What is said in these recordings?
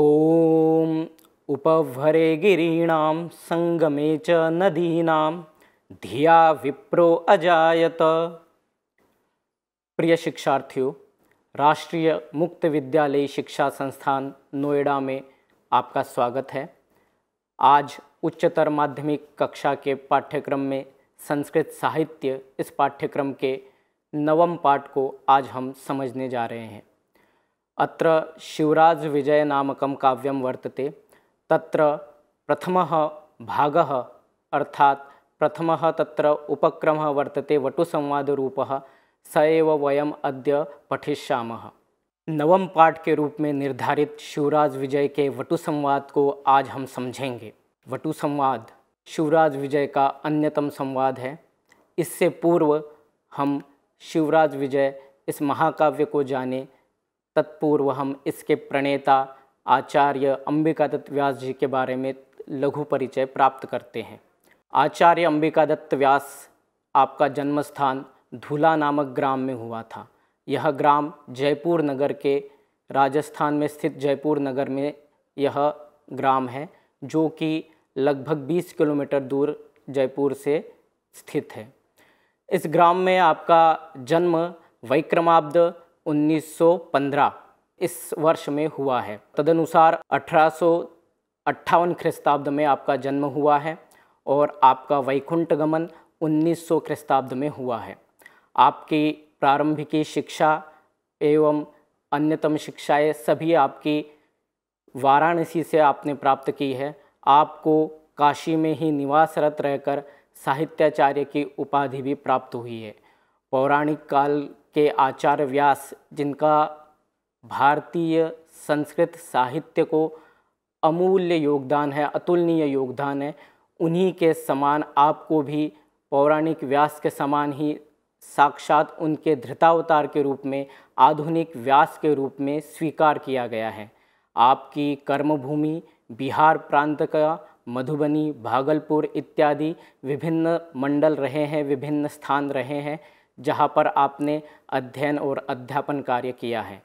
ॐ उपभरे गिरी संगमे च नदीनाम धिया विप्रो अजायत प्रिय शिक्षार्थियों राष्ट्रीय मुक्त विद्यालय शिक्षा संस्थान नोएडा में आपका स्वागत है आज उच्चतर माध्यमिक कक्षा के पाठ्यक्रम में संस्कृत साहित्य इस पाठ्यक्रम के नवम पाठ को आज हम समझने जा रहे हैं अत्र शिवराजविजयनामकं काव्यं वर्तते तत्र प्रथमः भागः अर्थात् प्रथमः तत्र उपक्रमः वर्तते वटुसंवादरूपः स एव वयम् अद्य पठिष्यामः नवम पाठ के रूप में निर्धारित शिवराज विजय के वटु संवाद को आज हम समझेंगे वटु संवाद शिवराज विजय का अन्यतम संवाद है इससे पूर्व हम शिवराज विजय इस महाकाव्य को जानें तत्पूर्व हम इसके प्रणेता आचार्य अंबिका दत्त व्यास जी के बारे में लघु परिचय प्राप्त करते हैं आचार्य अंबिका दत्त व्यास आपका जन्म स्थान धूला नामक ग्राम में हुआ था यह ग्राम जयपुर नगर के राजस्थान में स्थित जयपुर नगर में यह ग्राम है जो कि लगभग 20 किलोमीटर दूर जयपुर से स्थित है इस ग्राम में आपका जन्म वैक्रमाब्द 1915 इस वर्ष में हुआ है तदनुसार अठारह ख्रिस्ताब्द में आपका जन्म हुआ है और आपका वैकुंठ गमन 1900 ख्रिस्ताब्द में हुआ है आपकी प्रारंभिकी शिक्षा एवं अन्यतम शिक्षाएं सभी आपकी वाराणसी से आपने प्राप्त की है आपको काशी में ही निवासरत रहकर साहित्याचार्य की उपाधि भी प्राप्त हुई है पौराणिक काल के आचार्य व्यास जिनका भारतीय संस्कृत साहित्य को अमूल्य योगदान है अतुलनीय योगदान है उन्हीं के समान आपको भी पौराणिक व्यास के समान ही साक्षात उनके धृतावतार के रूप में आधुनिक व्यास के रूप में स्वीकार किया गया है आपकी कर्मभूमि बिहार प्रांत का मधुबनी भागलपुर इत्यादि विभिन्न मंडल रहे हैं विभिन्न स्थान रहे हैं जहाँ पर आपने अध्ययन और अध्यापन कार्य किया है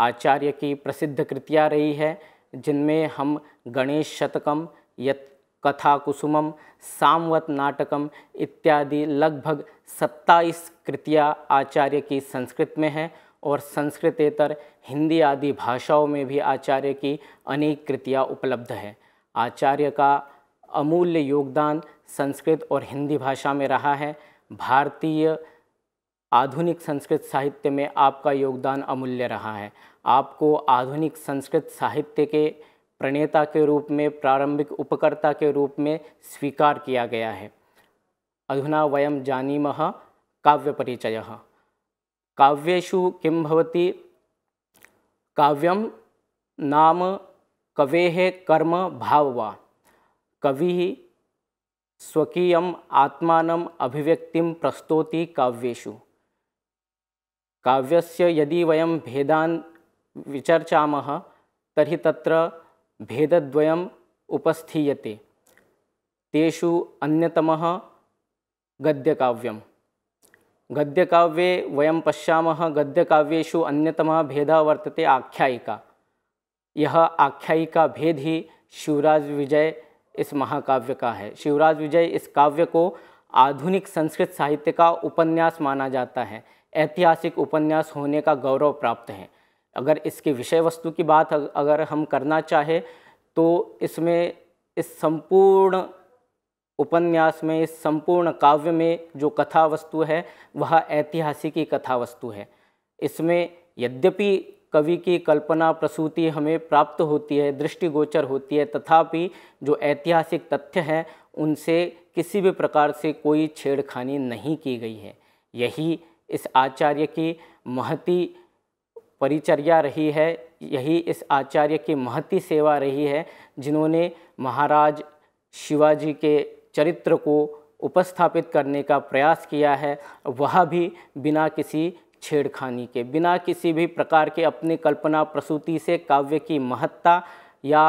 आचार्य की प्रसिद्ध कृतियाँ रही है जिनमें हम गणेश शतकम यत कथा कुसुमम सामवत नाटकम इत्यादि लगभग सत्ताईस कृतियाँ आचार्य की संस्कृत में हैं और संस्कृतेतर हिंदी आदि भाषाओं में भी आचार्य की अनेक कृतियाँ उपलब्ध है आचार्य का अमूल्य योगदान संस्कृत और हिंदी भाषा में रहा है भारतीय आधुनिक संस्कृत साहित्य में आपका योगदान अमूल्य रहा है आपको आधुनिक संस्कृत साहित्य के प्रणेता के रूप में प्रारंभिक उपकर्ता के रूप में स्वीकार किया गया है अधुना वयम काव्य परिचय काव्येषु किम भवति काव्यम नाम कवे कर्म भाव वा कवि स्वकीय आत्मा अभिव्यक्ति प्रस्तौति काव्यु काव्यस्य यदि वयं भेदान विचर्चामः तर्हि तत्र भेदद्वयम् उपस्थीयते तेषु अन्यतमः गद्यकाव्यं गद्यकाव्ये वयं पश्यामः गद्यकाव्येषु अन्यतमः भेदः वर्तते आख्यायिका यह आख्यायिका भेद ही शिवराज विजय इस महाकाव्य का है शिवराज विजय इस काव्य को आधुनिक संस्कृत साहित्य का उपन्यास माना जाता है ऐतिहासिक उपन्यास होने का गौरव प्राप्त हैं अगर इसके विषय वस्तु की बात अगर हम करना चाहें तो इसमें इस संपूर्ण उपन्यास में इस संपूर्ण काव्य में जो कथा वस्तु है वह ऐतिहासिक ही कथा वस्तु है इसमें यद्यपि कवि की कल्पना प्रसूति हमें प्राप्त होती है दृष्टिगोचर होती है तथापि जो ऐतिहासिक तथ्य हैं उनसे किसी भी प्रकार से कोई छेड़खानी नहीं की गई है यही इस आचार्य की महती परिचर्या रही है यही इस आचार्य की महती सेवा रही है जिन्होंने महाराज शिवाजी के चरित्र को उपस्थापित करने का प्रयास किया है वह भी बिना किसी छेड़खानी के बिना किसी भी प्रकार के अपनी कल्पना प्रसूति से काव्य की महत्ता या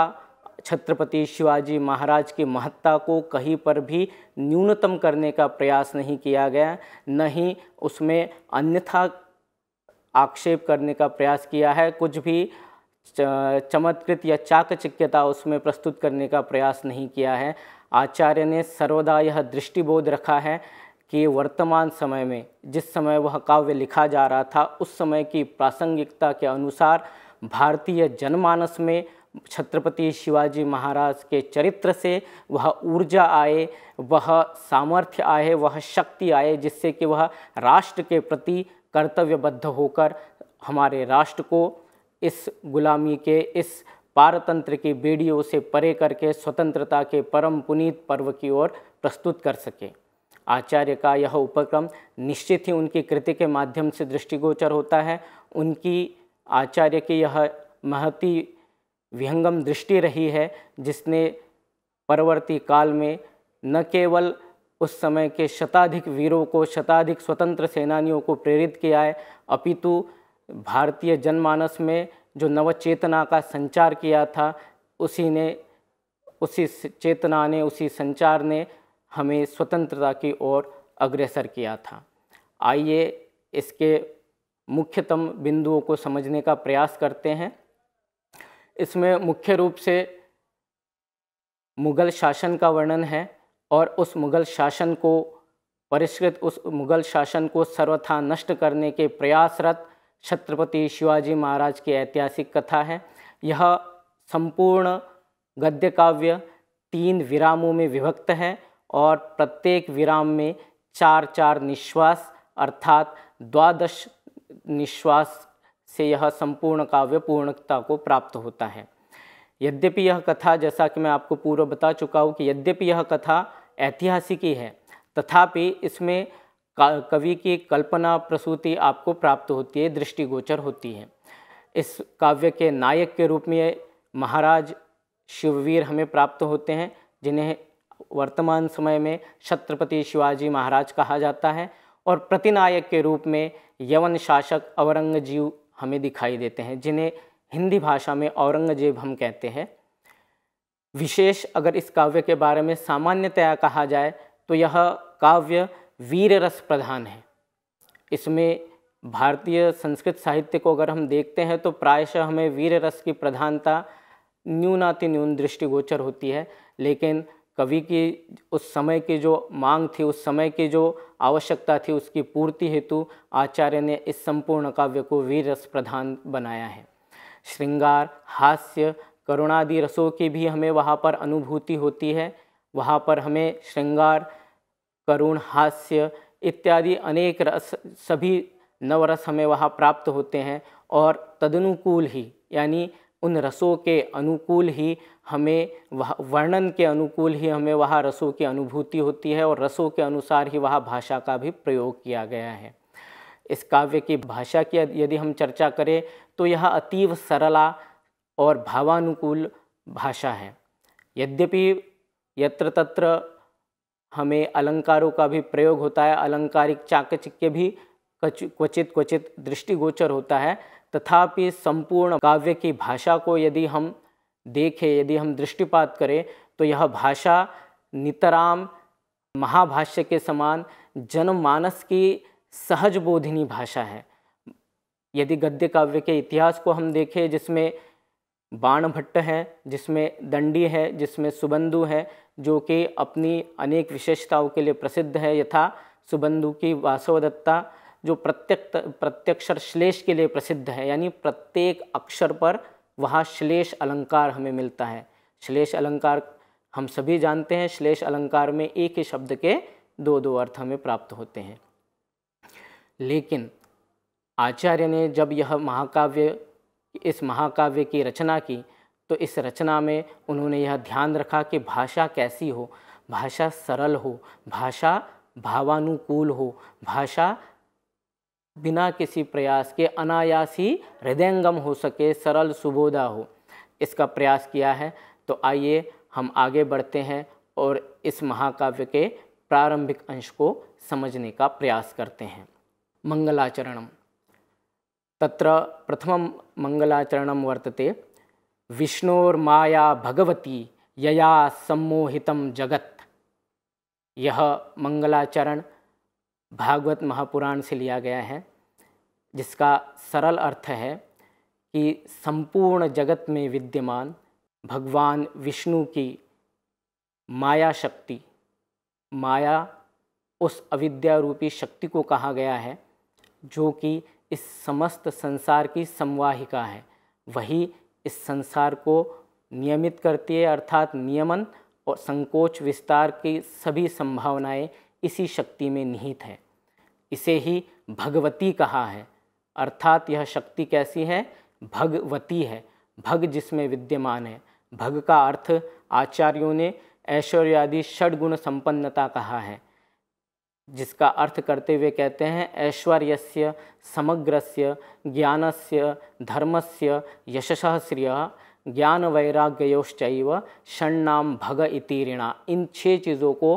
छत्रपति शिवाजी महाराज की महत्ता को कहीं पर भी न्यूनतम करने का प्रयास नहीं किया गया न ही उसमें अन्यथा आक्षेप करने का प्रयास किया है कुछ भी चमत्कृत या चाकचिक्यता उसमें प्रस्तुत करने का प्रयास नहीं किया है आचार्य ने सर्वदा यह दृष्टिबोध रखा है कि वर्तमान समय में जिस समय वह काव्य लिखा जा रहा था उस समय की प्रासंगिकता के अनुसार भारतीय जनमानस में छत्रपति शिवाजी महाराज के चरित्र से वह ऊर्जा आए वह सामर्थ्य आए वह शक्ति आए जिससे कि वह राष्ट्र के प्रति कर्तव्यबद्ध होकर हमारे राष्ट्र को इस गुलामी के इस पारतंत्र की बेड़ियों से परे करके स्वतंत्रता के परम पुनीत पर्व की ओर प्रस्तुत कर सके आचार्य का यह उपक्रम निश्चित ही उनकी कृति के माध्यम से दृष्टिगोचर होता है उनकी आचार्य की यह महती विहंगम दृष्टि रही है जिसने परवर्ती काल में न केवल उस समय के शताधिक वीरों को शताधिक स्वतंत्र सेनानियों को प्रेरित किया है अपितु भारतीय जनमानस में जो नवचेतना का संचार किया था उसी ने उसी चेतना ने उसी संचार ने हमें स्वतंत्रता की ओर अग्रसर किया था आइए इसके मुख्यतम बिंदुओं को समझने का प्रयास करते हैं इसमें मुख्य रूप से मुग़ल शासन का वर्णन है और उस मुग़ल शासन को परिष्कृत उस मुग़ल शासन को सर्वथा नष्ट करने के प्रयासरत छत्रपति शिवाजी महाराज की ऐतिहासिक कथा है यह संपूर्ण गद्य काव्य तीन विरामों में विभक्त है और प्रत्येक विराम में चार चार निश्वास अर्थात द्वादश निश्वास से यह संपूर्ण काव्य पूर्णता को प्राप्त होता है यद्यपि यह कथा जैसा कि मैं आपको पूर्व बता चुका हूँ कि यद्यपि यह कथा ऐतिहासिक ही है तथापि इसमें कवि की कल्पना प्रसूति आपको प्राप्त होती है दृष्टिगोचर होती है इस काव्य के नायक के रूप में महाराज शिववीर हमें प्राप्त होते हैं जिन्हें वर्तमान समय में छत्रपति शिवाजी महाराज कहा जाता है और प्रतिनायक के रूप में यवन शासक अवरंगजीव हमें दिखाई देते हैं जिन्हें हिंदी भाषा में औरंगजेब हम कहते हैं विशेष अगर इस काव्य के बारे में सामान्यतया कहा जाए तो यह काव्य वीर रस प्रधान है इसमें भारतीय संस्कृत साहित्य को अगर हम देखते हैं तो प्रायशः हमें वीर रस की प्रधानता न्यूनाति न्यून दृष्टिगोचर होती है लेकिन कवि की उस समय की जो मांग थी उस समय की जो आवश्यकता थी उसकी पूर्ति हेतु आचार्य ने इस संपूर्ण काव्य को वीर रस प्रधान बनाया है श्रृंगार हास्य करुणादि रसों की भी हमें वहाँ पर अनुभूति होती है वहाँ पर हमें श्रृंगार करुण हास्य इत्यादि अनेक रस सभी नवरस हमें वहाँ प्राप्त होते हैं और तदनुकूल ही यानी उन रसों के अनुकूल ही हमें वर्णन के अनुकूल ही हमें वहाँ रसों की अनुभूति होती है और रसों के अनुसार ही वहाँ भाषा का भी प्रयोग किया गया है इस काव्य की भाषा की यदि हम चर्चा करें तो यह अतीव सरला और भावानुकूल भाषा है यद्यपि यत्र तत्र हमें अलंकारों का भी प्रयोग होता है अलंकारिक चाकचिक्य भी क्वचित क्वचित दृष्टिगोचर होता है तथापि संपूर्ण काव्य की भाषा को यदि हम देखें यदि हम दृष्टिपात करें तो यह भाषा नितराम महाभाष्य के समान जनमानस की सहज बोधिनी भाषा है यदि गद्य काव्य के इतिहास को हम देखें जिसमें बाण भट्ट है जिसमें दंडी है जिसमें सुबंधु है जो कि अपनी अनेक विशेषताओं के लिए प्रसिद्ध है यथा सुबंधु की वासवदत्ता जो प्रत्यक्ष प्रत्यक्षर श्लेष के लिए प्रसिद्ध है यानी प्रत्येक अक्षर पर वहाँ श्लेष अलंकार हमें मिलता है श्लेष अलंकार हम सभी जानते हैं श्लेष अलंकार में एक ही शब्द के दो दो अर्थ हमें प्राप्त होते हैं लेकिन आचार्य ने जब यह महाकाव्य इस महाकाव्य की रचना की तो इस रचना में उन्होंने यह ध्यान रखा कि भाषा कैसी हो भाषा सरल हो भाषा भावानुकूल हो भाषा बिना किसी प्रयास के अनायास ही हृदयंगम हो सके सरल सुबोधा हो इसका प्रयास किया है तो आइए हम आगे बढ़ते हैं और इस महाकाव्य के प्रारंभिक अंश को समझने का प्रयास करते हैं मंगलाचरणम तत्र प्रथम मंगलाचरणं वर्तते विष्णोर्माया भगवती यया सम्मोहितम जगत यह मंगलाचरण भागवत महापुराण से लिया गया है जिसका सरल अर्थ है कि संपूर्ण जगत में विद्यमान भगवान विष्णु की माया शक्ति माया उस अविद्या रूपी शक्ति को कहा गया है जो कि इस समस्त संसार की संवाहिका है वही इस संसार को नियमित करती है अर्थात नियमन और संकोच विस्तार की सभी संभावनाएं इसी शक्ति में निहित है इसे ही भगवती कहा है अर्थात यह शक्ति कैसी है भगवती है भग जिसमें विद्यमान है भग का अर्थ आचार्यों ने ऐश्वर्यादि षडगुण संपन्नता कहा है जिसका अर्थ करते हुए कहते हैं ऐश्वर्यस्य समग्रस्य ज्ञानस्य धर्मस्य यशसः श्रिय ज्ञान वैराग्योश्चैव षण्णाम भग इति ऋणा इन छह चीज़ों को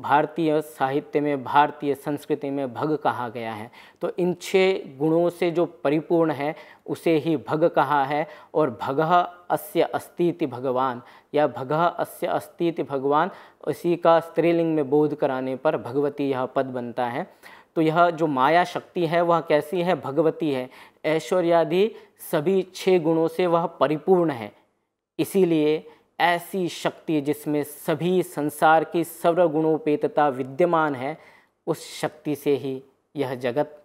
भारतीय साहित्य में भारतीय संस्कृति में भग कहा गया है तो इन छः गुणों से जो परिपूर्ण है उसे ही भग कहा है और भग अस्य अस्तिति भगवान या भग अस्य अस्तिति भगवान इसी का स्त्रीलिंग में बोध कराने पर भगवती यह पद बनता है तो यह जो माया शक्ति है वह कैसी है भगवती है ऐश्वर्यादि सभी छः गुणों से वह परिपूर्ण है इसीलिए ऐसी शक्ति जिसमें सभी संसार की सर्वगुणोपेतता विद्यमान है उस शक्ति से ही यह जगत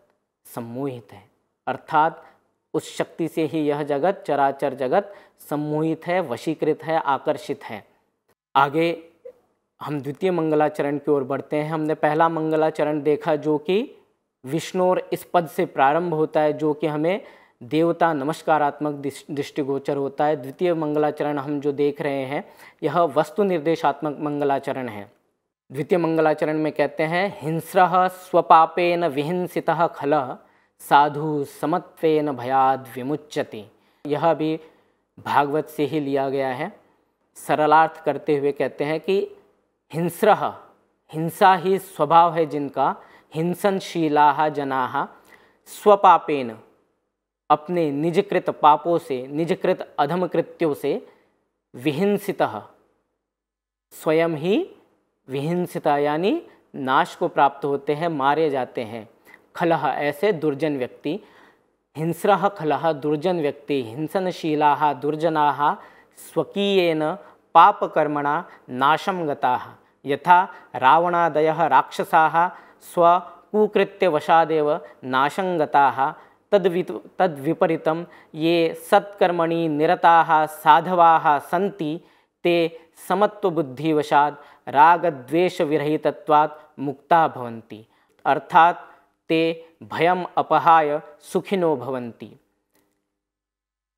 सम्मोहित है अर्थात उस शक्ति से ही यह जगत चराचर जगत सम्मोहित है वशीकृत है आकर्षित है आगे हम द्वितीय मंगलाचरण की ओर बढ़ते हैं हमने पहला मंगलाचरण देखा जो कि विष्णु और इस पद से प्रारंभ होता है जो कि हमें देवता नमस्कारात्मक दृष्टिगोचर होता है द्वितीय मंगलाचरण हम जो देख रहे हैं यह वस्तु निर्देशात्मक मंगलाचरण है द्वितीय मंगलाचरण में कहते हैं हिंस्र स्वपापेन विहिंसित खल साधु समत्वेन भयाद विमुच्यति यह भी भागवत से ही लिया गया है सरलार्थ करते हुए कहते हैं कि हिंस्र हिंसा ही स्वभाव है जिनका हिंसनशीला जना स्वपापेन अपने निजकृत पापों से निजकृत अधम कृत्यों से विहिंसित स्वयं ही विहिंसिता यानी नाश को प्राप्त होते हैं मारे जाते हैं खलह ऐसे दुर्जन व्यक्ति हिंस्रह खलह दुर्जन व्यक्ति हिंसनशीला दुर्जना स्वकीयन पापकर्मणा नाशम गता यथा रावणादय राक्षसा स्वकुकृत्यवशादेव नाशंगता तद्वि तद्विपरीतं ये सत्कर्मणि निरता साधवा सी ते समबुद्धिवशा रागद्वेशरहित्वाद मुक्ता अर्थात ते भयम अपहाय सुखिनो भवंती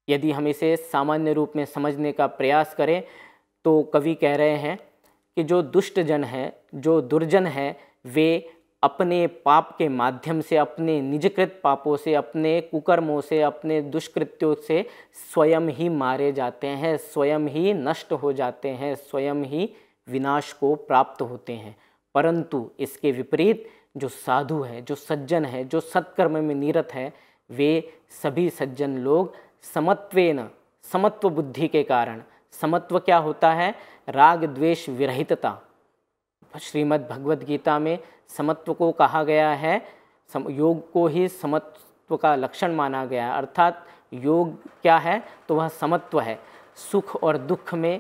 यदि हम इसे सामान्य रूप में समझने का प्रयास करें तो कवि कह रहे हैं कि जो दुष्ट जन है जो दुर्जन है वे अपने पाप के माध्यम से अपने निजकृत पापों से अपने कुकर्मों से अपने दुष्कृत्यों से स्वयं ही मारे जाते हैं स्वयं ही नष्ट हो जाते हैं स्वयं ही विनाश को प्राप्त होते हैं परंतु इसके विपरीत जो साधु है जो सज्जन है जो सत्कर्म में निरत है वे सभी सज्जन लोग समत्वेन समत्व बुद्धि के कारण समत्व क्या होता है राग द्वेष विरहितता श्रीमद् भगवद गीता में समत्व को कहा गया है सम, योग को ही समत्व का लक्षण माना गया है अर्थात योग क्या है तो वह समत्व है सुख और दुख में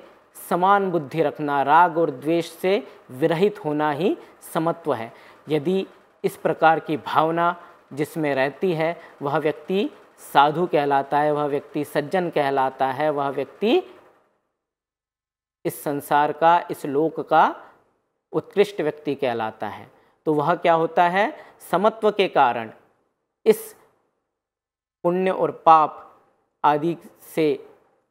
समान बुद्धि रखना राग और द्वेष से विरहित होना ही समत्व है यदि इस प्रकार की भावना जिसमें रहती है वह व्यक्ति साधु कहलाता है वह व्यक्ति सज्जन कहलाता है वह व्यक्ति इस संसार का इस लोक का उत्कृष्ट व्यक्ति कहलाता है तो वह क्या होता है समत्व के कारण इस पुण्य और पाप आदि से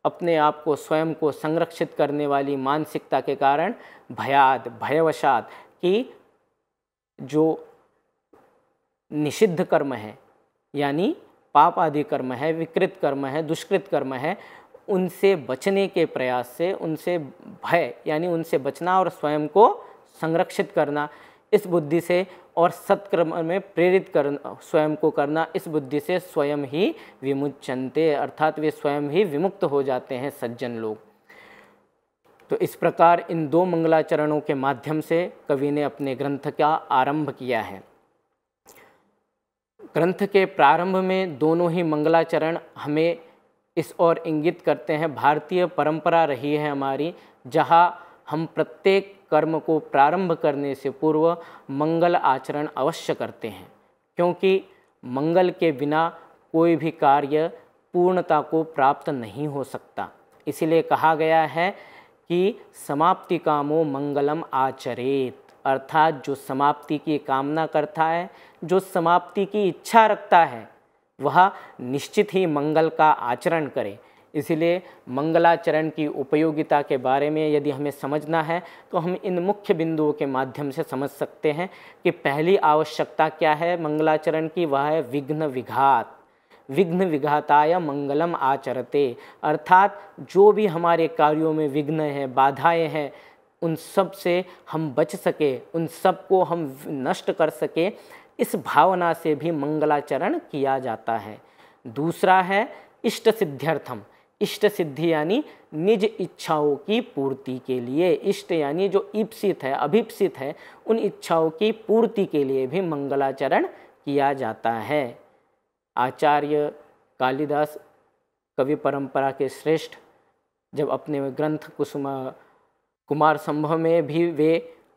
अपने आप को स्वयं को संरक्षित करने वाली मानसिकता के कारण भयाद भयवशात कि जो निषिद्ध कर्म है यानी पाप आदि कर्म है विकृत कर्म है दुष्कृत कर्म है उनसे बचने के प्रयास से उनसे भय यानी उनसे बचना और स्वयं को संरक्षित करना इस बुद्धि से और सत्कर्म में प्रेरित करना स्वयं को करना इस बुद्धि से स्वयं ही विमुचनते अर्थात वे स्वयं ही विमुक्त हो जाते हैं सज्जन लोग तो इस प्रकार इन दो मंगलाचरणों के माध्यम से कवि ने अपने ग्रंथ का आरंभ किया है ग्रंथ के प्रारंभ में दोनों ही मंगलाचरण हमें इस ओर इंगित करते हैं भारतीय परंपरा रही है हमारी जहाँ हम प्रत्येक कर्म को प्रारंभ करने से पूर्व मंगल आचरण अवश्य करते हैं क्योंकि मंगल के बिना कोई भी कार्य पूर्णता को प्राप्त नहीं हो सकता इसलिए कहा गया है कि समाप्ति कामो मंगलम आचरेत अर्थात जो समाप्ति की कामना करता है जो समाप्ति की इच्छा रखता है वह निश्चित ही मंगल का आचरण करे इसलिए मंगलाचरण की उपयोगिता के बारे में यदि हमें समझना है तो हम इन मुख्य बिंदुओं के माध्यम से समझ सकते हैं कि पहली आवश्यकता क्या है मंगलाचरण की वह है विघ्न विघात विघ्न विघाताय मंगलम आचरते अर्थात जो भी हमारे कार्यों में विघ्न हैं बाधाएं हैं उन सब से हम बच सके उन सब को हम नष्ट कर सके इस भावना से भी मंगलाचरण किया जाता है दूसरा है इष्ट सिद्ध्यर्थम इष्ट सिद्धि यानी निज इच्छाओं की पूर्ति के लिए इष्ट यानी जो ईप्सित है अभिप्सित है उन इच्छाओं की पूर्ति के लिए भी मंगलाचरण किया जाता है आचार्य कालिदास कवि परंपरा के श्रेष्ठ जब अपने ग्रंथ कुसुम कुमार संभव में भी वे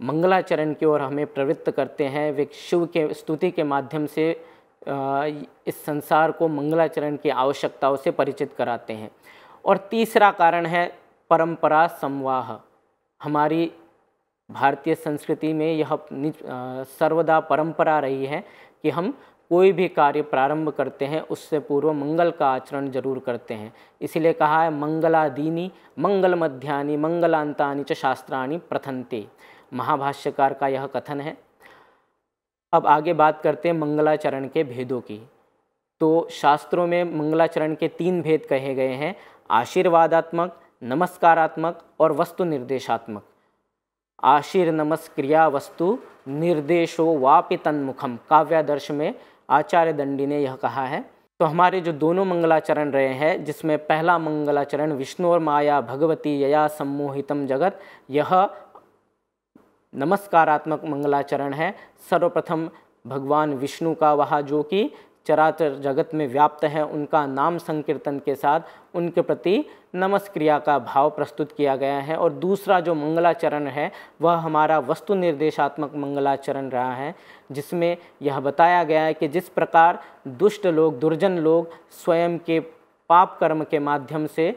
मंगलाचरण की ओर हमें प्रवृत्त करते हैं वे शिव के स्तुति के माध्यम से इस संसार को मंगलाचरण की आवश्यकताओं से परिचित कराते हैं और तीसरा कारण है परंपरा संवाह हमारी भारतीय संस्कृति में यह सर्वदा परंपरा रही है कि हम कोई भी कार्य प्रारंभ करते हैं उससे पूर्व मंगल का आचरण जरूर करते हैं इसीलिए कहा है मंगलादीनी मंगल मध्यानि मंगलांतानी च शास्त्राणी प्रथंती महाभाष्यकार का यह कथन है अब आगे बात करते हैं मंगलाचरण के भेदों की तो शास्त्रों में मंगलाचरण के तीन भेद कहे गए हैं आशीर्वादात्मक नमस्कारात्मक और वस्तु निर्देशात्मक आशीर् नमस्क्रिया वस्तु निर्देशो वापि तन्मुखम काव्यादर्श में आचार्य दंडी ने यह कहा है तो हमारे जो दोनों मंगलाचरण रहे हैं जिसमें पहला मंगलाचरण विष्णु और माया भगवती यया सम्मोहितम जगत यह नमस्कारात्मक मंगलाचरण है सर्वप्रथम भगवान विष्णु का वह जो कि चराचर जगत में व्याप्त है उनका नाम संकीर्तन के साथ उनके प्रति नमस्क्रिया का भाव प्रस्तुत किया गया है और दूसरा जो मंगलाचरण है वह हमारा वस्तु निर्देशात्मक मंगलाचरण रहा है जिसमें यह बताया गया है कि जिस प्रकार दुष्ट लोग दुर्जन लोग स्वयं के पाप कर्म के माध्यम से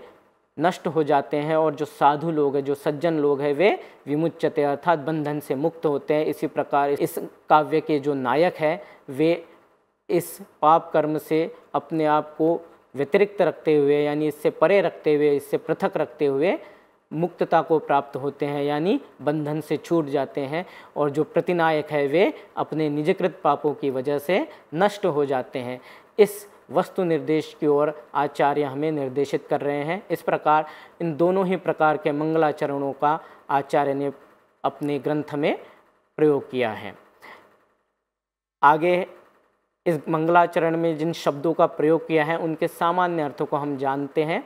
नष्ट हो जाते हैं और जो साधु लोग हैं जो सज्जन लोग हैं वे विमुचते अर्थात बंधन से मुक्त होते हैं इसी प्रकार इस काव्य के जो नायक हैं वे इस पाप कर्म से अपने आप को व्यतिरिक्त रखते हुए यानी इससे परे रखते हुए इससे पृथक रखते हुए मुक्तता को प्राप्त होते हैं यानी बंधन से छूट जाते हैं और जो प्रतिनायक है वे अपने निजकृत पापों की वजह से नष्ट हो जाते हैं इस वस्तु निर्देश की ओर आचार्य हमें निर्देशित कर रहे हैं इस प्रकार इन दोनों ही प्रकार के मंगलाचरणों का आचार्य ने अपने ग्रंथ में प्रयोग किया है आगे इस मंगलाचरण में जिन शब्दों का प्रयोग किया है उनके सामान्य अर्थों को हम जानते हैं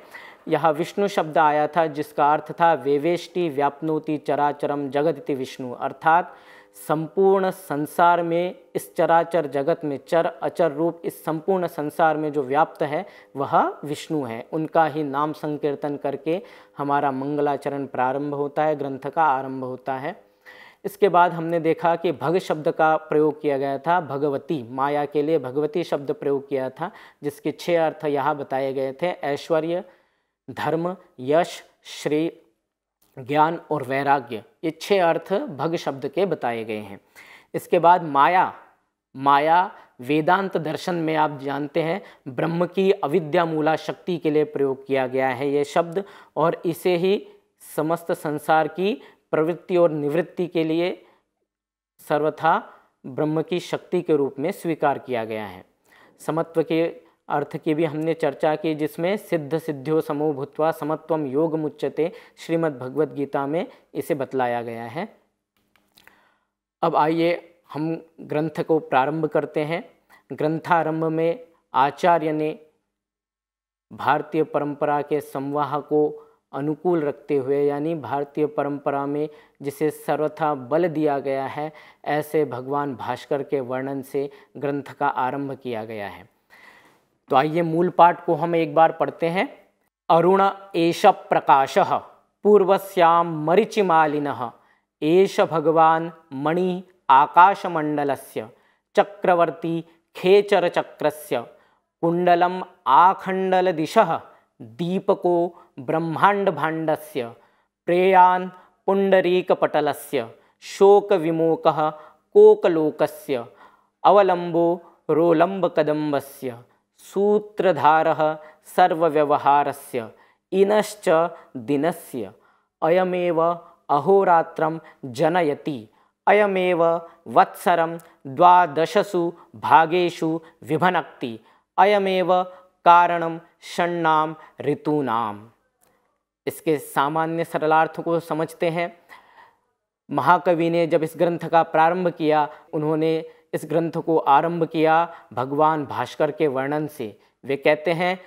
यह विष्णु शब्द आया था जिसका अर्थ था वेवेष्टि व्यापनोति चराचरम जगदति विष्णु अर्थात संपूर्ण संसार में इस चराचर जगत में चर अचर रूप इस संपूर्ण संसार में जो व्याप्त है वह विष्णु है उनका ही नाम संकीर्तन करके हमारा मंगलाचरण प्रारंभ होता है ग्रंथ का आरंभ होता है इसके बाद हमने देखा कि भग शब्द का प्रयोग किया गया था भगवती माया के लिए भगवती शब्द प्रयोग किया था जिसके छः अर्थ यहाँ बताए गए थे ऐश्वर्य धर्म यश श्री ज्ञान और वैराग्य ये छह अर्थ भग शब्द के बताए गए हैं इसके बाद माया माया वेदांत दर्शन में आप जानते हैं ब्रह्म की अविद्या मूला शक्ति के लिए प्रयोग किया गया है ये शब्द और इसे ही समस्त संसार की प्रवृत्ति और निवृत्ति के लिए सर्वथा ब्रह्म की शक्ति के रूप में स्वीकार किया गया है समत्व के अर्थ की भी हमने चर्चा की जिसमें सिद्ध सिद्धियों समूह भूतवा समत्वम योग मुच्यते श्रीमद भगवद गीता में इसे बतलाया गया है अब आइए हम ग्रंथ को प्रारंभ करते हैं ग्रंथारंभ में आचार्य ने भारतीय परंपरा के संवाह को अनुकूल रखते हुए यानी भारतीय परंपरा में जिसे सर्वथा बल दिया गया है ऐसे भगवान भास्कर के वर्णन से ग्रंथ का आरंभ किया गया है तो आइए मूल पाठ को हम एक बार पढ़ते हैं अरुण एष प्रकाश पूर्वश्याम मरिचिमालिन एष भगवान मणि आकाशमंडल से चक्रवर्ती से कुंडलम आखंडल दिश दीपको ब्रह्मांड भांड से प्रेयान पुंडरीकपटल से शोक विमोक कोकलोक अवलंबो रोलंब कदंब से सर्व्यवहार से इनश्च से अयमे अहोरात्र जनयति अयमे वत्सर द्वादशसु भागेशु विभनक्ति अयमे कारण षण्णा ऋतूना इसके सामान्य सरलार्थ को समझते हैं महाकवि ने जब इस ग्रंथ का प्रारंभ किया उन्होंने इस ग्रंथ को आरंभ किया भगवान भास्कर के वर्णन से वे कहते हैं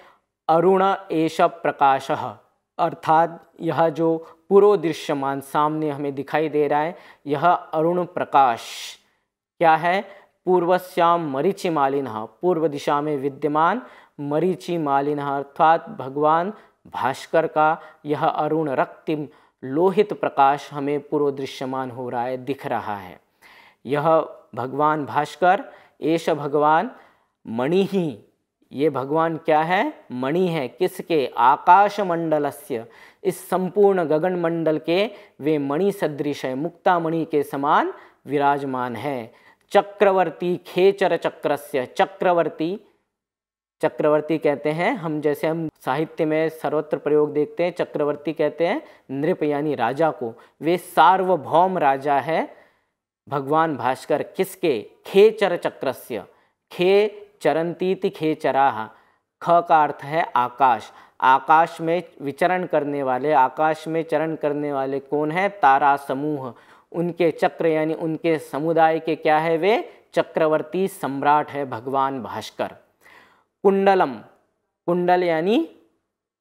अरुण एश प्रकाश अर्थात यह जो पूर्व दृश्यमान सामने हमें दिखाई दे रहा है यह अरुण प्रकाश क्या है पूर्वश्याम मरीचि मालिन पूर्व दिशा में विद्यमान मरीचि मालिन अर्थात भगवान भास्कर का यह अरुण रक्तिम लोहित प्रकाश हमें पूर्व दृश्यमान हो रहा है दिख रहा है यह भगवान भास्कर एश भगवान मणि ही ये भगवान क्या है मणि है किसके आकाशमंडल से इस संपूर्ण गगनमंडल के वे मणि सदृश है मुक्ता मणि के समान विराजमान है चक्रवर्ती खेचर चक्रस्य चक्रवर्ती चक्रवर्ती कहते हैं हम जैसे हम साहित्य में सर्वत्र प्रयोग देखते हैं चक्रवर्ती कहते हैं नृप यानी राजा को वे सार्वभौम राजा है भगवान भास्कर किसके खेचर चक्रस्य खे चरंतीति खेचराह ख का अर्थ है आकाश आकाश में विचरण करने वाले आकाश में चरण करने वाले कौन है तारा समूह उनके चक्र यानी उनके समुदाय के क्या है वे चक्रवर्ती सम्राट है भगवान भास्कर कुंडलम कुंडल यानी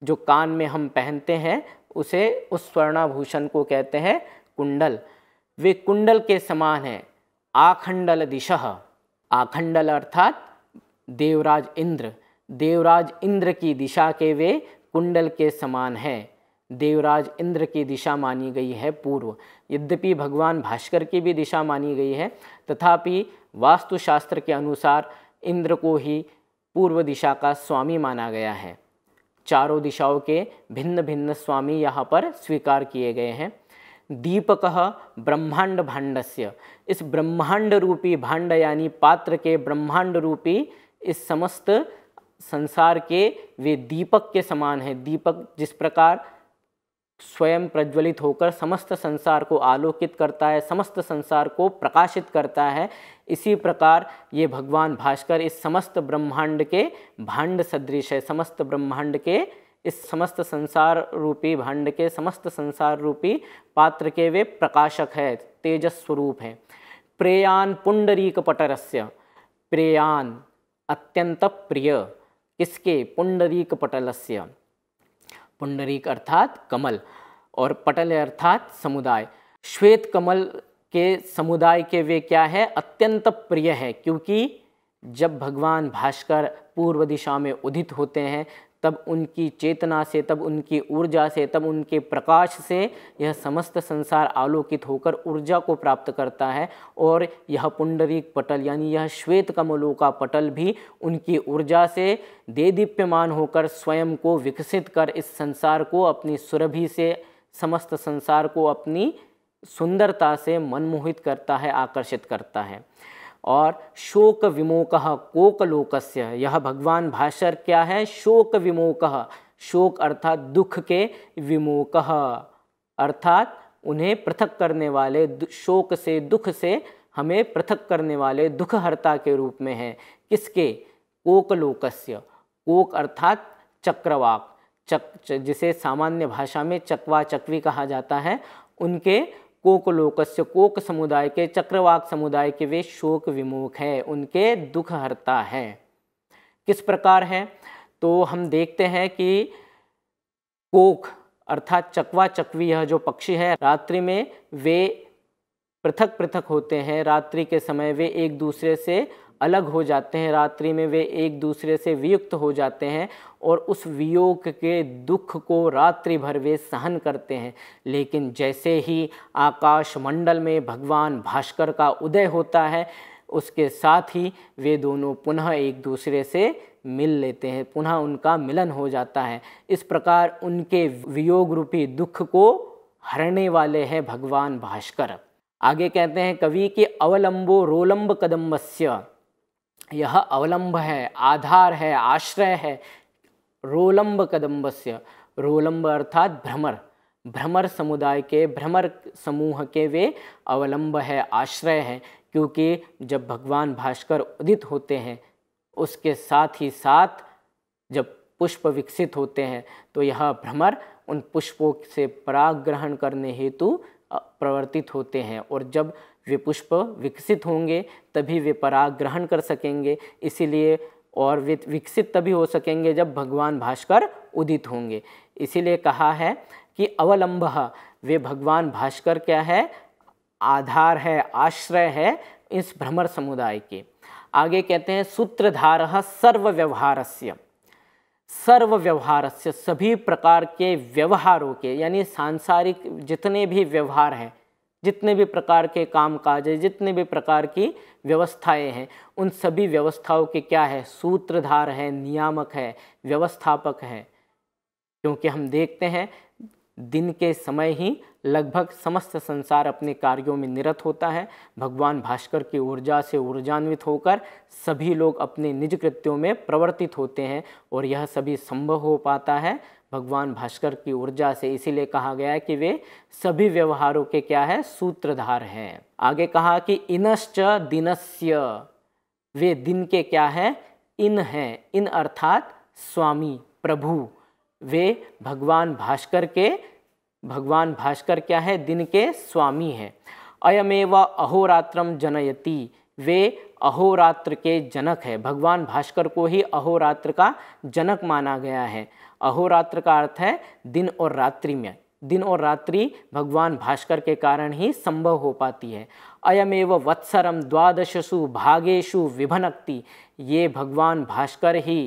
जो कान में हम पहनते हैं उसे उस स्वर्णाभूषण को कहते हैं कुंडल वे कुंडल के समान हैं आखंडल दिशा आखंडल अर्थात देवराज इंद्र देवराज इंद्र की दिशा के वे कुंडल के समान हैं देवराज इंद्र की दिशा मानी गई है पूर्व यद्यपि भगवान भास्कर की भी दिशा मानी गई है तथापि वास्तुशास्त्र के अनुसार इंद्र को ही पूर्व दिशा का स्वामी माना गया है चारों दिशाओं के भिन्न भिन्न स्वामी यहाँ पर स्वीकार किए गए हैं दीपक ब्रह्मांड भांडस्य इस ब्रह्मांड रूपी भांड यानी पात्र के ब्रह्मांड रूपी इस समस्त संसार के वे दीपक के समान हैं दीपक जिस प्रकार स्वयं प्रज्वलित होकर समस्त संसार को आलोकित करता है समस्त संसार को प्रकाशित करता है इसी प्रकार ये भगवान भास्कर इस समस्त ब्रह्मांड के भांड सदृश है समस्त ब्रह्मांड के इस समस्त संसार रूपी भंड के समस्त संसार रूपी पात्र के वे प्रकाशक है तेजस्वरूप हैं प्रेयान पुंडरीक पटरस्य प्रेयान अत्यंत प्रिय किसके पुंडरीक पटलस्य पुंडरीक अर्थात कमल और पटल अर्थात समुदाय श्वेत कमल के समुदाय के वे क्या है अत्यंत प्रिय है क्योंकि जब भगवान भास्कर पूर्व दिशा में उदित होते हैं तब उनकी चेतना से तब उनकी ऊर्जा से तब उनके प्रकाश से यह समस्त संसार आलोकित होकर ऊर्जा को प्राप्त करता है और यह पुंडरीक पटल यानी यह श्वेत कमलों का पटल भी उनकी ऊर्जा से दे दीप्यमान होकर स्वयं को विकसित कर इस संसार को अपनी सुरभि से समस्त संसार को अपनी सुंदरता से मनमोहित करता है आकर्षित करता है और शोक विमोक लोकस्य यह भगवान भाषर क्या है शोक विमोक शोक अर्थात दुख के विमोक अर्थात उन्हें पृथक करने वाले शोक से दुख से हमें पृथक करने वाले दुखहर्ता के रूप में है किसके लोकस्य कोक अर्थात चक्रवाक चक जिसे सामान्य भाषा में चकवा चकवी कहा जाता है उनके कोक लोकस्य कोक समुदाय के चक्रवाक समुदाय के वे शोक विमुख है उनके दुख हरता है किस प्रकार है तो हम देखते हैं कि कोक अर्थात चकवा चकवी यह जो पक्षी है रात्रि में वे पृथक पृथक होते हैं रात्रि के समय वे एक दूसरे से अलग हो जाते हैं रात्रि में वे एक दूसरे से वियुक्त हो जाते हैं और उस वियोग के दुख को रात्रि भर वे सहन करते हैं लेकिन जैसे ही आकाश मंडल में भगवान भास्कर का उदय होता है उसके साथ ही वे दोनों पुनः एक दूसरे से मिल लेते हैं पुनः उनका मिलन हो जाता है इस प्रकार उनके वियोग रूपी दुख को हरने वाले हैं भगवान भास्कर आगे कहते हैं कवि के अवलंबो रोलंब कदम्बस्य यह अवलंब है आधार है आश्रय है रोलंब कदम्बस्य रोलंब अर्थात भ्रमर भ्रमर समुदाय के भ्रमर समूह के वे अवलंब है आश्रय है क्योंकि जब भगवान भास्कर उदित होते हैं उसके साथ ही साथ जब पुष्प विकसित होते हैं तो यह भ्रमर उन पुष्पों से पराग ग्रहण करने हेतु प्रवर्तित होते हैं और जब वे पुष्प विकसित होंगे तभी वे पराग ग्रहण कर सकेंगे इसीलिए और वे विकसित तभी हो सकेंगे जब भगवान भास्कर उदित होंगे इसीलिए कहा है कि अवलंब वे भगवान भास्कर क्या है आधार है आश्रय है इस भ्रमर समुदाय के आगे कहते हैं सूत्रधार सर्वव्यवहार से सर्वव्यवहार से सभी प्रकार के व्यवहारों के यानी सांसारिक जितने भी व्यवहार हैं जितने भी प्रकार के काम काज है जितने भी प्रकार की व्यवस्थाएं हैं उन सभी व्यवस्थाओं के क्या है सूत्रधार है नियामक है व्यवस्थापक है क्योंकि हम देखते हैं दिन के समय ही लगभग समस्त संसार अपने कार्यों में निरत होता है भगवान भास्कर की ऊर्जा से ऊर्जान्वित होकर सभी लोग अपने निज कृत्यों में प्रवर्तित होते हैं और यह सभी संभव हो पाता है भगवान भास्कर की ऊर्जा से इसीलिए कहा गया है कि वे सभी व्यवहारों के क्या है सूत्रधार हैं आगे कहा कि इनश्च दिनस्य वे दिन के क्या है इन हैं इन अर्थात स्वामी प्रभु वे भगवान भास्कर के भगवान भास्कर क्या है दिन के स्वामी हैं अयमेव अहोरात्रम जनयति वे अहोरात्र के जनक है भगवान भास्कर को ही अहोरात्र का जनक माना गया है अहोरात्र का अर्थ है दिन और रात्रि में दिन और रात्रि भगवान भास्कर के कारण ही संभव हो पाती है अयमेव वत्सरम द्वादशसु भागेशु विभनक्ति ये भगवान भास्कर ही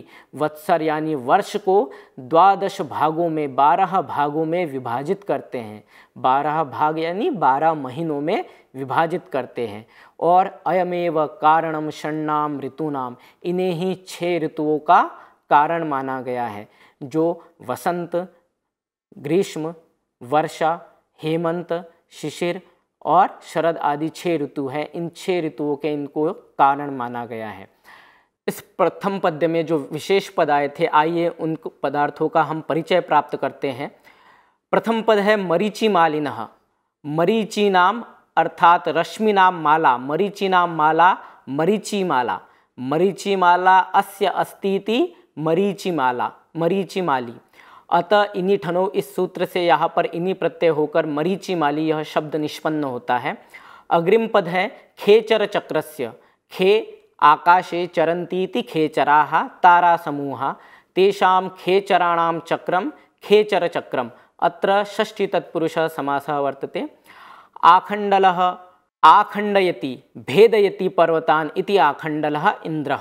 वत्सर यानी वर्ष को द्वादश भागों में बारह भागों में विभाजित करते हैं बारह भाग यानी बारह महीनों में विभाजित करते हैं और अयमेव कारणम षण्णाम ऋतुनाम इन्हें ही छः ऋतुओं का कारण माना गया है जो वसंत ग्रीष्म वर्षा हेमंत शिशिर और शरद आदि छः ऋतु हैं इन छः ऋतुओं के इनको कारण माना गया है इस प्रथम पद्य में जो विशेष पद आए थे आइए उन पदार्थों का हम परिचय प्राप्त करते हैं प्रथम पद है मरीचि मालिन मरीची नाम अर्थात रश्मि नाम माला मरीची नाम माला मरीची माला मरीची माला अस्य अस्तीति मरीची माला मरीचि माली अतः इन्हीं ठनो इस सूत्र से यहाँ पर इन्हीं प्रत्यय होकर मरीचि माली यह शब्द निष्पन्न होता है अग्रिम पद है खेचर चक्रस्य खे आकाशे चरंती खेचरा तारा समूहा तेषा खेचराण चक्रम खेचर चक्रम अत्र षष्ठी तत्पुरुष समास वर्तते आखंडल आखण्डयति भेदयति पर्वतान इति आखंडल इंद्र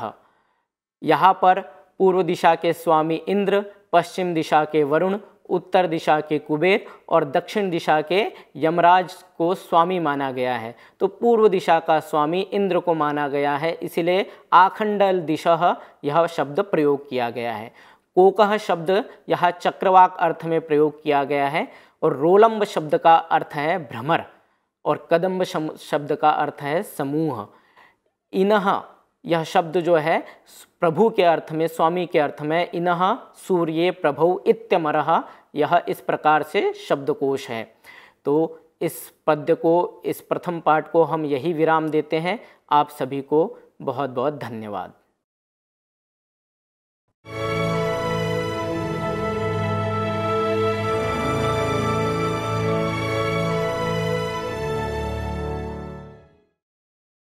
यहाँ पर पूर्व दिशा के स्वामी इंद्र पश्चिम दिशा के वरुण उत्तर दिशा के कुबेर और दक्षिण दिशा के यमराज को स्वामी माना गया है तो पूर्व दिशा का स्वामी इंद्र को माना गया है इसलिए आखंडल दिशा यह शब्द प्रयोग किया गया है कोकह शब्द यह चक्रवाक अर्थ में प्रयोग किया गया है और रोलम्ब शब्द का अर्थ है भ्रमर और कदम्ब शब्द का अर्थ है समूह इनह यह शब्द जो है प्रभु के अर्थ में स्वामी के अर्थ में इनह सूर्य प्रभु इत्यमर यह इस प्रकार से शब्दकोश है तो इस पद्य को इस प्रथम पाठ को हम यही विराम देते हैं आप सभी को बहुत बहुत धन्यवाद